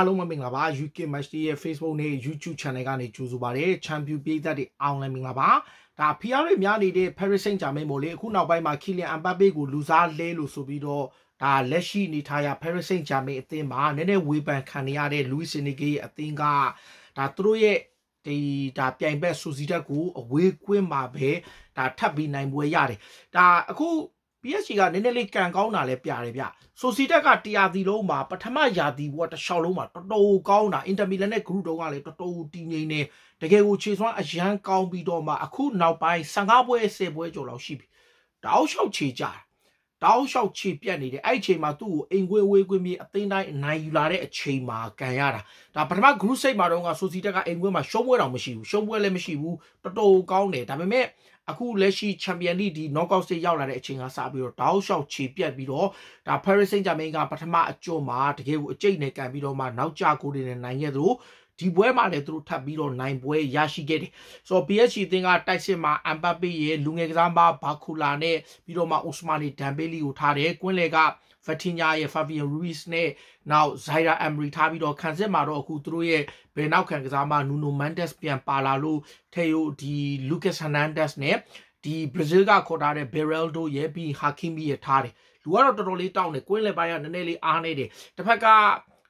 အားလုံးမမင်္ဂလာပါ UK Match ရဲ့ Facebook နဲ့ YouTube Channel ကနေကြိုဆိုပါရစေ။ Champion ပြည်သက်တွေအောင်လည်းမင်္ဂလာပါ။ဒါ PR တွေများနေတဲ့ Paris Saint-Germain မို့လေအခုနောက်ပိုင်းမှာ Kylian Mbappe ကိုလူစားလဲလို့ဆိုပြီးတော့ဒါလက်ရှိနေထိုင်ရာ Paris Saint-Germain အသင်းမှာနည်းနည်းဝေဖန်ခံနေရတဲ့ Luis Enrique ရဲ့အသင်းကဒါသူတို့ရဲ့ဒီဒါပြိုင်ဘက်ဆူစီတက်ကိုအဝေးကွင်းမှာပဲဒါထပ်ပြီးနိုင်ပွဲရတယ်။ဒါအခု PSG ကနည်းနည်းလေးကန်ကောင်းတာလဲပြတယ်ဗျဆိုစီတက်ကတရားစီလုံးမှာပထမရာသီဘွားတစ်လျှောက်လုံးမှာတော်တော်ကောင်းတာအင်တာမီလန်နဲ့ဂရုတုံးကလည်းတော်တော်တည်ငြိမ်နေတကယ်ကိုခြေစွမ်းအရန်ကောင်းပြီးတော့မှအခုနောက်ပိုင်း15ပွဲ10ပွဲကျော်လောက်ရှိပြီတောက်လျှောက်ခြေကြတာတောက်လျှောက်ခြေပြတ်နေတယ်အဲ့ချိန်မှာသူ့ကိုအိမ်ခွေးဝေးခွေးမြေအသိတိုင်းအနိုင်ယူလာတဲ့အချိန်မှာကန်ရတာဒါပထမ group site မှာတော့ကဆိုစီတက်ကအိမ်ခွေးမှာရှုံးပွဲတော့မရှိဘူးရှုံးပွဲလည်းမရှိဘူးတော်တော်ကောင်းတယ်ဒါပေမဲ့အခုလက်ရှိ Champion League ဒီ knockout stage ရောက်လာတဲ့အချိန်ကစပြီးတော့တောက်လျှောက်ခြေပြတ်ပြီးတော့ဒါ Paris Saint-Germain ကပထမအကျွန်းမှာတကယ်ကိုအကျိတ်နဲ့ကန်ပြီးတော့မှနောက်ကျကိုတွေနဲ့နိုင်ခဲ့သလိုဒီပွဲမှာလည်းသူတို့ထပ်ပြီးတော့နိုင်ပွဲရရှိခဲ့တယ်ဆိုတော့ PSG သင်းကတိုက်စစ်မှာအမ်ပါပေရဲ့လူငယ်ကစားမဘာခူလာနဲ့ပြီးတော့မှအိုစမာနီဒမ်ဘေးလီကိုထားတယ်ကွင်းလေကဖတ်တင်ညာရဲ့ဖာဗီယန်ရူဘီစ်နဲ့နောက်ဇိုင်ရာအမ်ရီထားပြီးတော့ခံစစ်မှာတော့အခုသူတို့ရဲ့ဘယ်နောက်ခံကစားမနူနိုမန်ဒက်စ်ပြန်ပါလာလို့ထဲယိုဒီလူကက်ဟန်နန်ဒက်စ်နဲ့ဒီဘရာဇီးကခေါ်ထားတဲ့ Beraldo ရဲ့ပြီး Hakimi ရဲ့ထားတယ်လူကတော့တော်တော်လေးတောင်းတယ်ကွင်းလေပိုင်းကနည်းနည်းလေးအားနေတယ်တစ်ဖက်က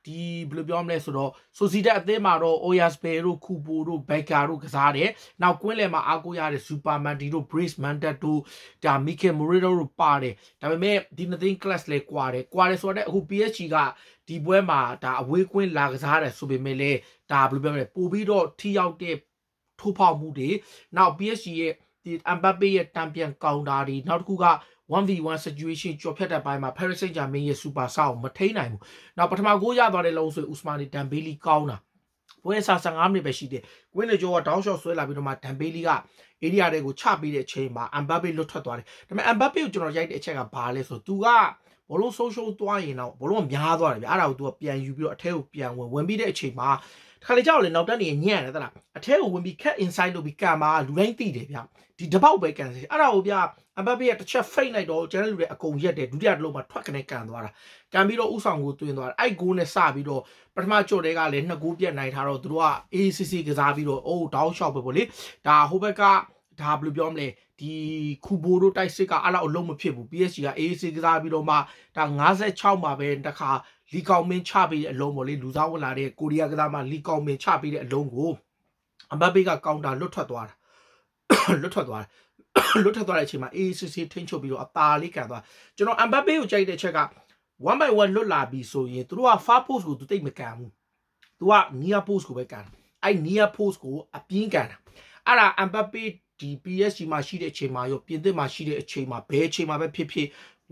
ဒီဘယ်လိုပြောမလဲဆိုတော့ဆိုစီတက်အသင်းမှာတော့ Oyasbe တို့ Kupo တို့ Becker တို့ကစားတယ်။နောက်ကွင်းလယ်မှာအားကိုးရတဲ့ Superman တီတို့ Brace Mandat တို့ဒါ Mikel Moreira တို့ပါတယ်။ဒါပေမဲ့ဒီနှစ်သင်း class လဲကွာတယ်။ကွာတယ်ဆိုတော့အခု PSG ကဒီပွဲမှာဒါအဝေးကွင်းလာကစားတယ်ဆိုပေမဲ့လဲဒါဘယ်လိုပြောမလဲပိုပြီးတော့ထိရောက်တဲ့ထိုးဖောက်မှုတွေနောက် PSG ရဲ့ဒီ Mbappe ရဲ့တံပြန်ကောင်တာတွေနောက်တစ်ခုက 1v1 situation ကြော်ဖြတ်တဲ့ပိုင်းမှာ Paris Saint-Germain ရဲ့ super sub ကိုမထိန်နိုင်ဘူး။နောက်ပထမဂိုးရသွားတဲ့လုံးဆို Usmani Dembele ကောင်းတာ။ပွဲစား15မိနစ်ပဲရှိတယ်။ကွင်းလေကျော်က down shot ဆွဲလာပြီးတော့မှ Dembele က area တွေကိုချပေးတဲ့အချိန်မှာ Mbappe လွတ်ထွက်သွားတယ်။ဒါပေမဲ့ Mbappe ကိုကျွန်တော်ရိုက်တဲ့အချက်ကဘာလဲဆိုတော့ तू ကဘောလုံးဆုံးရှုံးသွားရင်တော့ဘောလုံးကများသွားတယ်ဗျအဲ့ဒါကို तू ကပြန်ယူပြီးတော့အထဲကိုပြန်ဝင်ဝင်ပြီးတဲ့အချိန်မှာတခါလေကြောက်လေနောက်တန်းနေညံ့တယ်သလားအထဲကိုဝင်ပြီး cut inside လုပ်ပြီးကန်ပါလူတိုင်းသိတယ်ဗျဒီတပေါက်ပဲကန်စေအဲ့ဒါကိုဗျအမဘဘေးကတစ်ချက် fake လိုက်တော့ကျန်တဲ့လူတွေအကုန်ရက်တယ်ဒုတိယတစ်လုံးမှာထွက်ကနေကန်သွားတာကန်ပြီးတော့ဥဆောင်ကိုတွင်သွားတာအဲ့ဂိုးနဲ့စပြီးတော့ပထမကြော့တွေကလည်းနှစ်ဂိုးပြတ်နိုင်ထားတော့သူတို့က ACC ကစားပြီးတော့အိုးတောင်းလျှောက်ပဲပေါ့လေဒါဟိုဘက်ကဒါဘယ်လိုပြောမလဲဒီခူဘိုတို့တိုက်စစ်ကအဲ့လောက်အလုံးမဖြစ်ဘူး PSG က AAC ကစားပြီးတော့မှဒါ56မှာပဲတခါလီကောင်မင်းချပေးတဲ့အလုံးပေါ့လေလူစားဝင်လာတဲ့ကိုရီးယားကစားမှလီကောင်မင်းချပေးတဲ့အလုံးကိုအမတ်ဘေးကကောင်တာလွတ်ထွက်သွားတာလွတ်ထွက်သွားတာလွတ်ထွက်သွားတဲ့အချိန်မှာ AAC ထိန်းချုပ်ပြီးတော့အသာလေးကန်သွားကျွန်တော်အမတ်ဘေးကိုကြိုက်တဲ့ချက်က1 by 1လွတ်လာပြီဆိုရင်သူတို့က far post ကိုသူတိတ်မကန်ဘူးသူက near post ကိုပဲကန်အဲ့ near post ကို အပြင်းကန်တာအဲ့ဒါအမ်ဘပ်ပေဒီ PSG မှာရှိတဲ့အချိန်မှာရောပြင်သစ်မှာရှိတဲ့အချိန်မှာဘယ်အချိန်မှာပဲဖြစ်ဖြစ်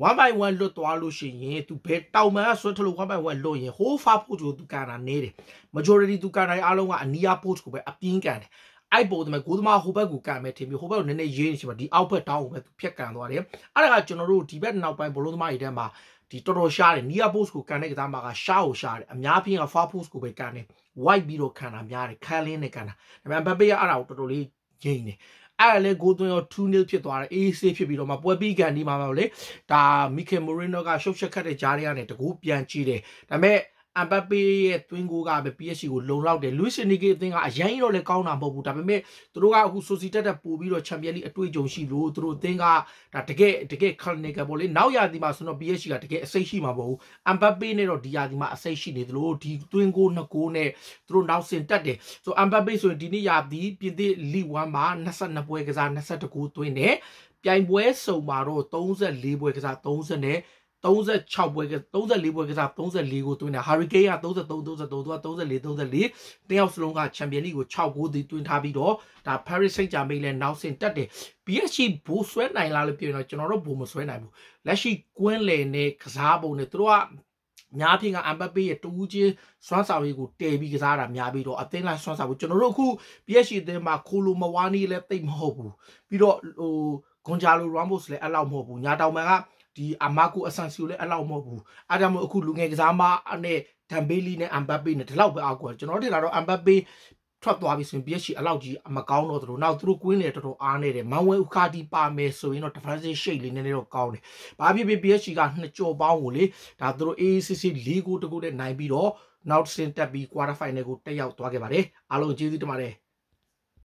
1 by 1လွတ်သွားလို့ရှိရင် तू ဘယ်တောင်မှန်ဆွဲထလို့1 by 1လွတ်ရင် whole far post ကို तू ကန်တာနေတယ် majority तू ကန်တာအားလုံးကအနီးယား post ကိုပဲအပြင်းကန်တယ်အဲ့ပေါ်တမကိုသမားဟိုဘက်ကိုကန်မယ်ထင်ပြီးဟိုဘက်ကိုနည်းနည်းရေးနေချင်ပါဒီအောက်ဘက်တောင်းကိုပဲ तू ဖြတ်ကန်သွားတယ်အဲ့ဒါကကျွန်တော်တို့ဒီဘက်နောက်ပိုင်းဘလုံးသမားတွေထဲမှာဒီတော်တော်ရှားတယ်နီယာ post ကိုကန်တဲ့ကစားမှာကရှားကိုရှားတယ်အများဖြင့်က far post ကိုပဲကန်တယ် white ပြီးတော့ခံတာများတယ်ခံလင်းနဲ့ခံတာဒါပေမဲ့ဘက်ဘေးကအဲ့ဒါကိုတော်တော်လေးငြိမ့်တယ်အဲ့ဒါလေဂိုးသွင်းရော2-0ဖြစ်သွားတယ်အေးဆေးဖြစ်ပြီးတော့မှပွဲပြီးကန်ဒီမှာပါလေဒါမီခင်မိုရီနိုကရှုပ်ရှက်ခတ်တဲ့ကြားထဲကနေတကူပြန်ကြည့်တယ်ဒါပေမဲ့အမ်ပတ်ပေရဲ့ twin goal ကပဲ PSG ကိုလုံလောက်တယ်လူးရှင်နီကေအသင်းကအရင်တော့လည်းကောင်းတာမဟုတ်ဘူးဒါပေမဲ့သူတို့ကအခုဆိုစီတက်တက်ပို့ပြီးတော့ Champions League အတွေ့အကြုံရှိလို့သူတို့အသင်းကဒါတကယ်တကယ် clinical ပေါ့လေနောက်ရာသီမှာဆိုတော့ PSG ကတကယ်အစိတ်ရှိမှာမဟုတ်ဘူးအမ်ပတ်ပေနဲ့တော့ဒီရာသီမှာအစိတ်ရှိနေသလိုဒီ twin goal နှစ် goal နဲ့သူတို့နောက်ဆင်တက်တယ်ဆိုအမ်ပတ်ပေဆိုရင်ဒီနေ့ရာသီပြင်သစ် League 1မှာ22ပွဲကစား22 goal သွင်းတယ်ပြိုင်ပွဲစုံမှာတော့34ပွဲကစား30နဲ့36ပွဲက34ပွဲကစား34ကိုတွင်းတယ်ဟာရီကိန်းက33 33သူက34 34တယောက်စလုံးကချန်ပီယံလိကို6ဂိုးတီတွင်းထားပြီးတော့ဒါ Paris Saint-Germain လည်းနောက်ဆင့်တက်တယ် PSG ဘိုးဆွဲနိုင်လားလို့ပြောရင်တော့ကျွန်တော်တို့ဘိုးမဆွဲနိုင်ဘူးလက်ရှိကွင်းလယ်နဲ့ကစားပုံနဲ့သူတို့ကများဖြင့်ကအမ်ဘပေးရဲ့တူးချင်းစွမ်းဆောင်ရည်ကိုတည်ပြီးကစားတာများပြီးတော့အသင်းလိုက်စွမ်းဆောင်ဖို့ကျွန်တော်တို့အခု PSG အသင်းမှာခိုလိုမဝါနီလည်းတိတ်မဟုတ်ဘူးပြီးတော့ဟိုဂွန်ဂျာလိုရမ်ဘော့စ်လည်းအဲ့လောက်မဟုတ်ဘူးညာတောင်ပံကဒီအာမာကိုအဆန်စီကိုလည်းအဲ့လောက်မဟုတ်ဘူးအားကြောင့်မို့အခုလူငယ်ကစားမနဲ့ဒမ်ဘေးလီနဲ့အမ်ဘပ်ပေနဲ့ဒီလောက်ပဲအားကိုကျွန်တော်ထင်တာတော့အမ်ဘပ်ပေထွက်သွားပြီဆိုရင် PSG အလောက်ကြီးမကောင်းတော့သလိုနောက်သူတို့ကွင်းလေတော်တော်အားနေတယ်မန်ဝဲဥခါတီပါမယ်ဆိုရင်တော့ defensive shape လေးနည်းနည်းတော့ကောင်းတယ်။ဘာဖြစ်ဖြစ် PSG ကနှစ်ကြော်ပေါင်းကိုလေဒါသူတို့ AACC ၄ဂိုးတကူနဲ့နိုင်ပြီးတော့နောက်ဆင်းတက်ပြီး quarter final ကိုတက်ရောက်သွားခဲ့ပါတယ်။အားလုံးကျေးဇူးတင်ပါတယ်။